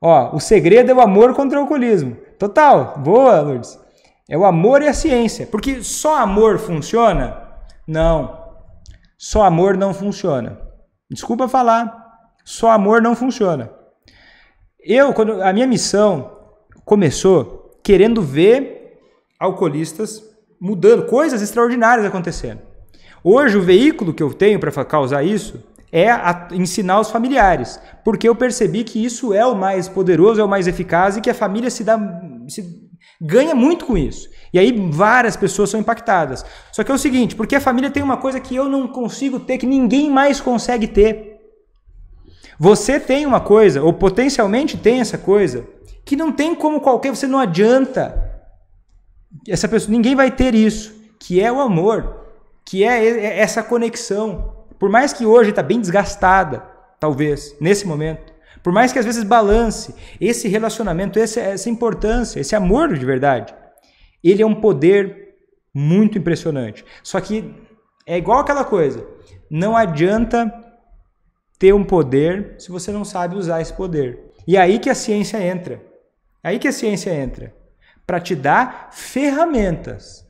Ó, o segredo é o amor contra o alcoolismo. Total, boa, Lourdes. É o amor e a ciência. Porque só amor funciona? Não. Só amor não funciona. Desculpa falar, só amor não funciona. Eu, quando a minha missão começou querendo ver alcoolistas mudando, coisas extraordinárias acontecendo. Hoje o veículo que eu tenho para causar isso é a, ensinar os familiares, porque eu percebi que isso é o mais poderoso, é o mais eficaz e que a família se dá se ganha muito com isso. E aí várias pessoas são impactadas. Só que é o seguinte, porque a família tem uma coisa que eu não consigo ter, que ninguém mais consegue ter. Você tem uma coisa, ou potencialmente tem essa coisa, que não tem como qualquer, você não adianta. Essa pessoa, ninguém vai ter isso, que é o amor, que é, é essa conexão. Por mais que hoje está bem desgastada, talvez, nesse momento, por mais que às vezes balance, esse relacionamento, essa importância, esse amor de verdade, ele é um poder muito impressionante. Só que é igual aquela coisa: não adianta ter um poder se você não sabe usar esse poder. E é aí que a ciência entra. É aí que a ciência entra para te dar ferramentas